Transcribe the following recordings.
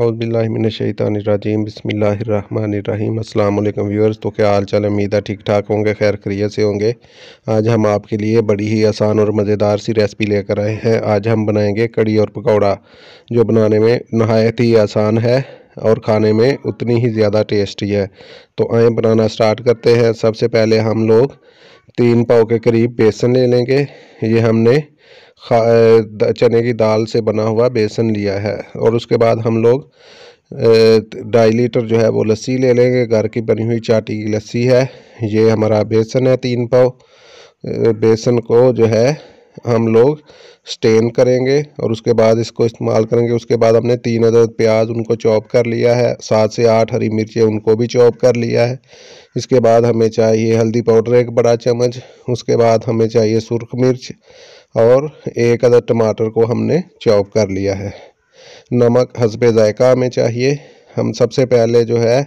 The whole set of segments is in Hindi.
अज़बिल्लाशैतानरजीम बसमीम अल्लाम व्यूअर्स तो क्या हाल चाल उम्मीद है ठीक ठाक होंगे खैर खरीत से होंगे आज हम आपके लिए बड़ी ही आसान और मज़ेदार सी रेसिपी लेकर आए हैं आज हम बनाएंगे कड़ी और पकौड़ा जो बनाने में नहायत ही आसान है और खाने में उतनी ही ज़्यादा टेस्टी है तो आए बनाना स्टार्ट करते हैं सबसे पहले हम लोग तीन पाव के करीब बेसन ले लेंगे ये हमने चने की दाल से बना हुआ बेसन लिया है और उसके बाद हम लोग ढाई लीटर जो है वो लस्सी ले लेंगे घर की बनी हुई चाटी की लस्सी है ये हमारा बेसन है तीन पाव बेसन को जो है हम लोग स्टेन करेंगे और उसके बाद इसको इस्तेमाल करेंगे उसके बाद हमने तीन अदर प्याज उनको चॉप कर लिया है सात से आठ हरी मिर्चें उनको भी चॉप कर लिया है इसके बाद हमें चाहिए हल्दी पाउडर एक बड़ा चम्मच उसके बाद हमें चाहिए सुरख मिर्च और एक अदर टमाटर को हमने चॉप कर लिया है नमक हसबे ज़ायका में चाहिए हम सबसे पहले जो है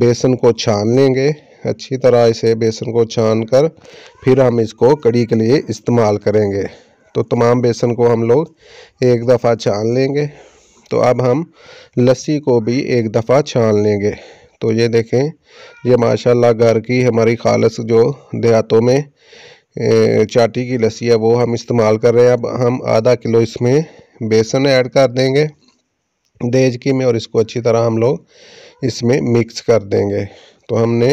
बेसन को छान लेंगे अच्छी तरह इसे बेसन को छान कर फिर हम इसको कड़ी के लिए इस्तेमाल करेंगे तो तमाम बेसन को हम लोग एक दफ़ा छान लेंगे तो अब हम लस्सी को भी एक दफ़ा छान लेंगे तो ये देखें ये माशाल्लाह घर की हमारी खालस जो देहातों में चाटी की लस्सी है वो हम इस्तेमाल कर रहे हैं अब हम आधा किलो इसमें बेसन ऐड कर देंगे देज की में और इसको अच्छी तरह हम लोग इसमें मिक्स कर देंगे तो हमने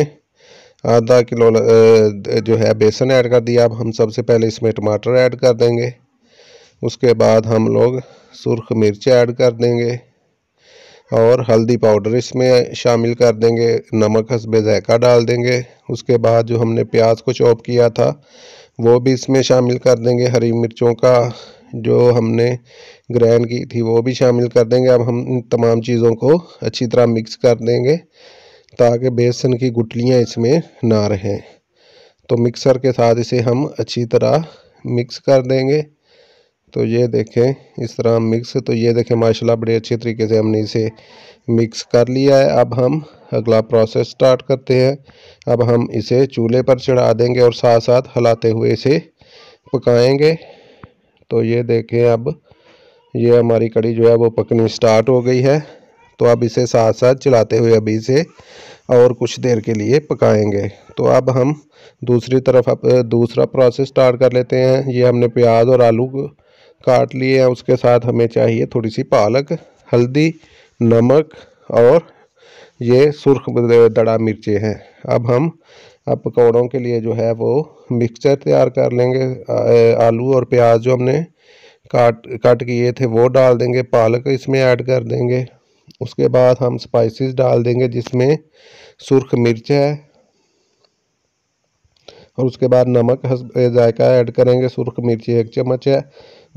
आधा किलो जो है बेसन ऐड कर दिया अब हम सबसे पहले इसमें टमाटर ऐड कर देंगे उसके बाद हम लोग सुरख मिर्च ऐड कर देंगे और हल्दी पाउडर इसमें शामिल कर देंगे नमक हसबे ज़ायका डाल देंगे उसके बाद जो हमने प्याज को चॉप किया था वो भी इसमें शामिल कर देंगे हरी मिर्चों का जो हमने ग्रैंड की थी वो भी शामिल कर देंगे अब हम इन तमाम चीज़ों को अच्छी तरह मिक्स कर देंगे ताकि बेसन की गुटलियाँ इसमें ना रहें तो मिक्सर के साथ इसे हम अच्छी तरह मिक्स कर देंगे तो ये देखें इस तरह हम मिक्स तो ये देखें माशाल्लाह बड़े अच्छे तरीके से हमने इसे मिक्स कर लिया है अब हम अगला प्रोसेस स्टार्ट करते हैं अब हम इसे चूल्हे पर चढ़ा देंगे और साथ साथ हलाते हुए इसे पकाएंगे तो ये देखें अब ये हमारी कड़ी जो है वो पकनी स्टार्ट हो गई है तो अब इसे साथ साथ चलाते हुए अभी इसे और कुछ देर के लिए पकाएंगे तो अब हम दूसरी तरफ अब दूसरा प्रोसेस स्टार्ट कर लेते हैं ये हमने प्याज और आलू काट लिए हैं उसके साथ हमें चाहिए थोड़ी सी पालक हल्दी नमक और ये सुर्ख दड़ा मिर्चें हैं अब हम अब पकौड़ों के लिए जो है वो मिक्सचर तैयार कर लेंगे आलू और प्याज जो हमने काट काट किए थे वो डाल देंगे पालक इसमें ऐड कर देंगे उसके बाद हम स्पाइसेस डाल देंगे जिसमें सुर्ख मिर्च है और उसके बाद नमक जायका ऐड करेंगे सुर्ख मिर्ची एक चम्मच है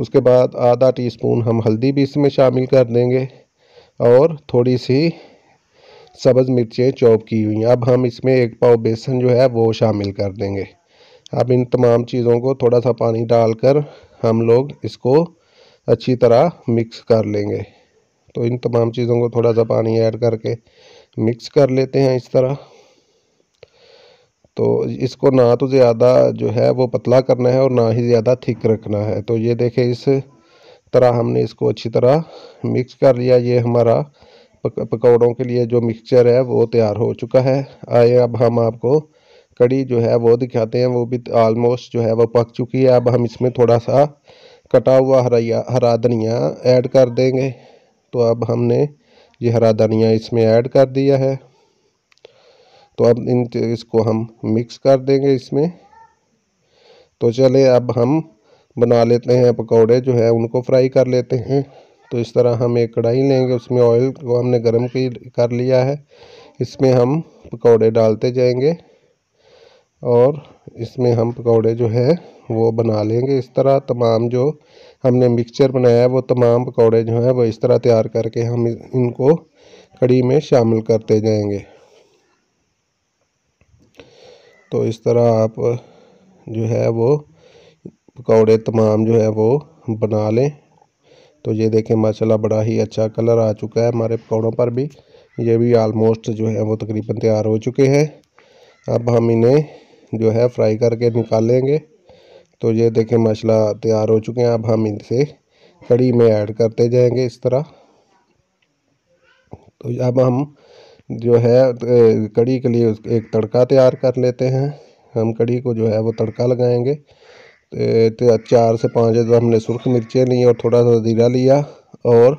उसके बाद आधा टीस्पून हम हल्दी भी इसमें शामिल कर देंगे और थोड़ी सी सब्ज़ मिर्चें चॉप की हुई अब हम इसमें एक पाव बेसन जो है वो शामिल कर देंगे अब इन तमाम चीज़ों को थोड़ा सा पानी डालकर हम लोग इसको अच्छी तरह मिक्स कर लेंगे तो इन तमाम चीज़ों को थोड़ा सा पानी ऐड करके मिक्स कर लेते हैं इस तरह तो इसको ना तो ज़्यादा जो है वो पतला करना है और ना ही ज़्यादा थिक रखना है तो ये देखें इस तरह हमने इसको अच्छी तरह मिक्स कर लिया ये हमारा पक, पकौड़ों के लिए जो मिक्सचर है वो तैयार हो चुका है आए अब हम आपको कड़ी जो है वो दिखाते हैं वो भी आलमोस्ट जो है वो पक चुकी है अब हम इसमें थोड़ा सा कटा हुआ हरा हरा धनिया ऐड कर देंगे तो अब हमने ये हरा धनिया इसमें ऐड कर दिया है तो अब इन इसको हम मिक्स कर देंगे इसमें तो चले अब हम बना लेते हैं पकौड़े जो है उनको फ्राई कर लेते हैं तो इस तरह हम एक कढ़ाई लेंगे उसमें ऑयल को हमने गर्म कर लिया है इसमें हम पकौड़े डालते जाएंगे और इसमें हम पकौड़े जो है वो बना लेंगे इस तरह तमाम जो हमने मिक्सचर बनाया है वो तमाम पकौड़े जो हैं वो इस तरह तैयार करके हम इनको कड़ी में शामिल करते जाएंगे तो इस तरह आप जो है वो पकौड़े तमाम जो है वो बना लें तो ये देखें माशाल्लाह बड़ा ही अच्छा कलर आ चुका है हमारे पकौड़ों पर भी ये भी आलमोस्ट जो है वो तकरीबन तैयार हो चुके हैं अब हम इन्हें जो है फ्राई करके निकालेंगे तो ये देखें माशाल्लाह तैयार हो चुके हैं अब हम इनसे कड़ी में ऐड करते जाएंगे इस तरह तो अब हम जो है कड़ी के लिए एक तड़का तैयार कर लेते हैं हम कड़ी को जो है वो तड़का लगाएंगे तो चार से पाँच अदद हमने सुरख मिर्चें ली और थोड़ा सा ज़ीरा लिया और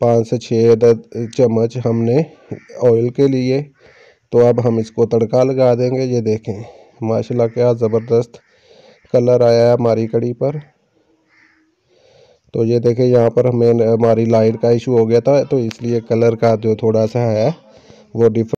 पाँच से छः अदद चम्मच हमने ऑयल के लिए तो अब हम इसको तड़का लगा देंगे ये देखें माशाल्लाह क्या ज़बरदस्त कलर आया है हमारी कड़ी पर तो ये देखें यहाँ पर हमें हमारी लाइट का इशू हो गया था तो इसलिए कलर का जो थोड़ा सा है for different